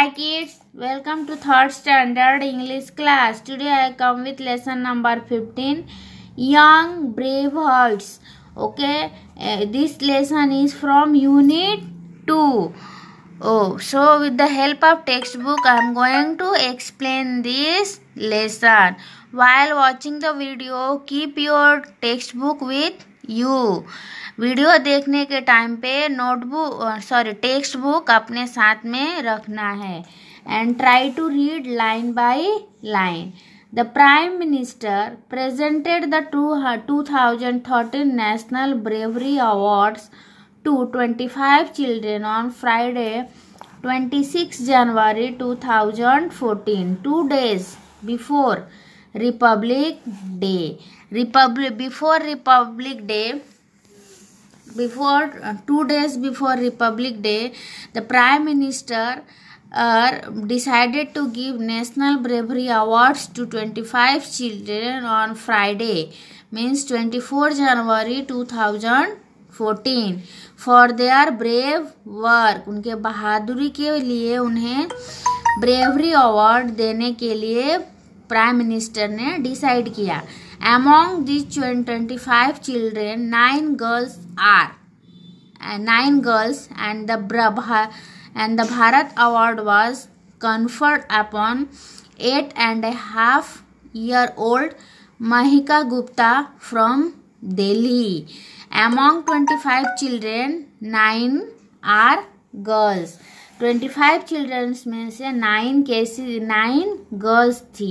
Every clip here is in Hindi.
Hi kids, welcome to third standard English class. Today I come with lesson number 15, Young Brave Hearts. Okay, uh, this lesson is from unit 2. Oh, so with the help of textbook, I am going to explain this lesson. While watching the video, keep your textbook with you video देखने के टाइम पे नोटबुक सॉरी टेक्स्ट बुक अपने साथ में रखना है and try to read line by line the prime minister presented the two two thousand thirteen national bravery awards to twenty five children on Friday twenty six January two thousand fourteen two days before republic day republic before republic day before uh, two days before republic day the prime minister uh, decided to give national bravery awards to 25 children on friday means 24 january 2014 for their brave work उनके बहादुरी के लिए उन्हें ब्रेवरी अवार्ड देने के लिए प्राइम मिनिस्टर ने डिसाइड किया among this twenty five children nine girls are nine girls and the and the Bharat award was conferred upon eight and a half year old Mahika Gupta from Delhi among twenty five children nine are girls twenty five childrens में से नाइन केसेज नाइन गर्ल्स थी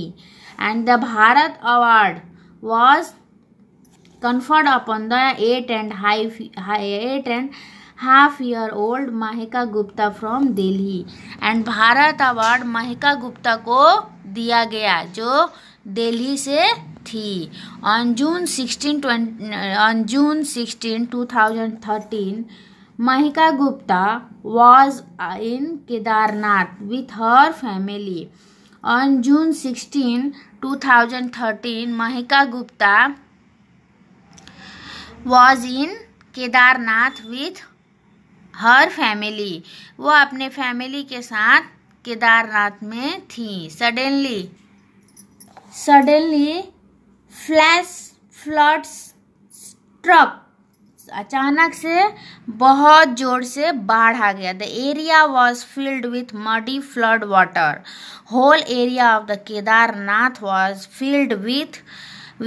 and the Bharat award was conferred upon the eight and high eight and half year old Mahika Gupta from Delhi and Bharat award Mahika Gupta को दिया गया जो दिल्ली से थी on June sixteen twenty on June sixteen two thousand thirteen Mahika Gupta was in Kedarnath with her family on June sixteen two thousand thirteen Mahika Gupta was in Kedarnath with her family वो अपने फैमिली के साथ केदारनाथ में थी suddenly suddenly flash floods struck अचानक से बहुत जोर से बाढ़ आ गया the area was filled with muddy flood water whole area of the Kedarnath was filled with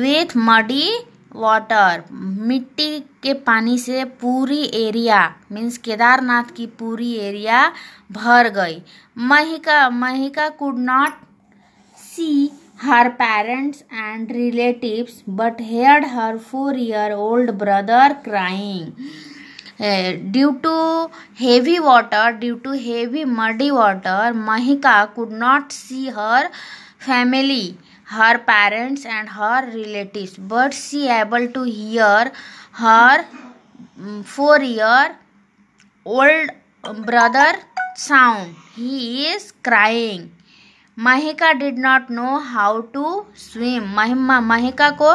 with muddy water मिट्टी के पानी से पूरी एरिया मीन्स केदारनाथ की पूरी एरिया भर गई Mahika Mahika could not see her parents and relatives but heard her 4 year old brother crying uh, due to heavy water due to heavy muddy water mahika could not see her family her parents and her relatives but she able to hear her mm, 4 year old brother sound he is crying Mahika did not know how to swim Mahima Mahika को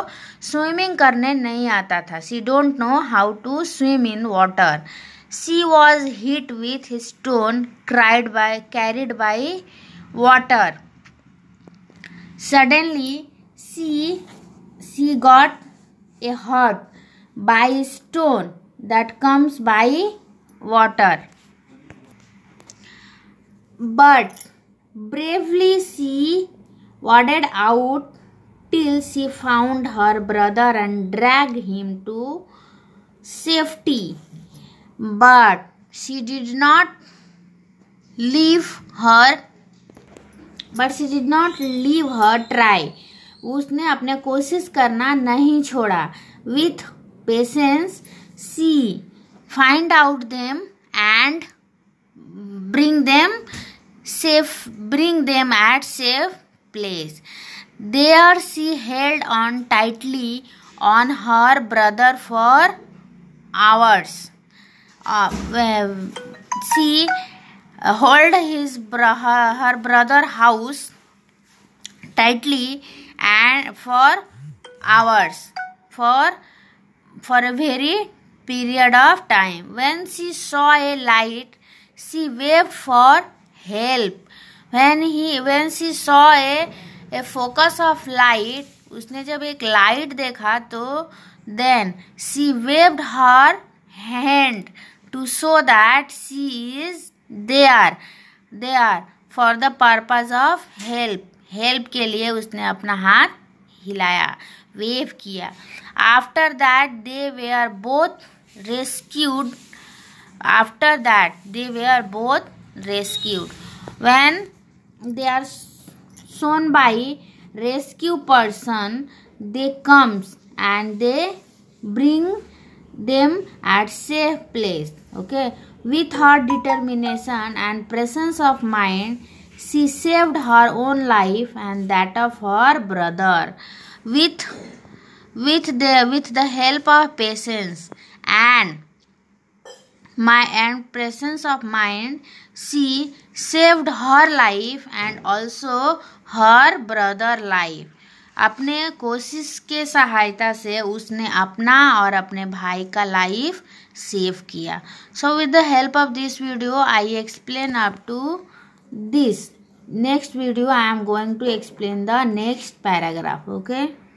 स्विमिंग करने नहीं आता था she don't know how to swim in water she was hit with stone cried by carried by water suddenly she she got a hot by stone that comes by water but Bravely she waded out till she found her brother and dragged him to safety. But she did not leave her but she did not leave her try उसने अपने कोशिश करना नहीं छोड़ा with patience she find out them and bring them safe bring them at safe place there she held on tightly on her brother for hours uh, she held his bro- her brother house tightly and for hours for for a very period of time when she saw a light she waved for help when he when she saw a a focus of light उसने जब एक लाइट देखा तो then she waved her hand to show that she is they are they are for the purpose of help help के लिए उसने अपना हाथ हिलाया वेव किया after that they were both rescued after that they were both rescued. When they are shown by rescue person, they comes and they bring them at safe place. Okay. With her determination and presence of mind, she saved her own life and that of her brother. With with the with the help of patience and my and presence of mind she saved her life and also her brother life अपने कोशिश के सहायता से उसने अपना और अपने भाई का लाइफ सेव किया so with the help of this video I explain up to this next video I am going to explain the next paragraph okay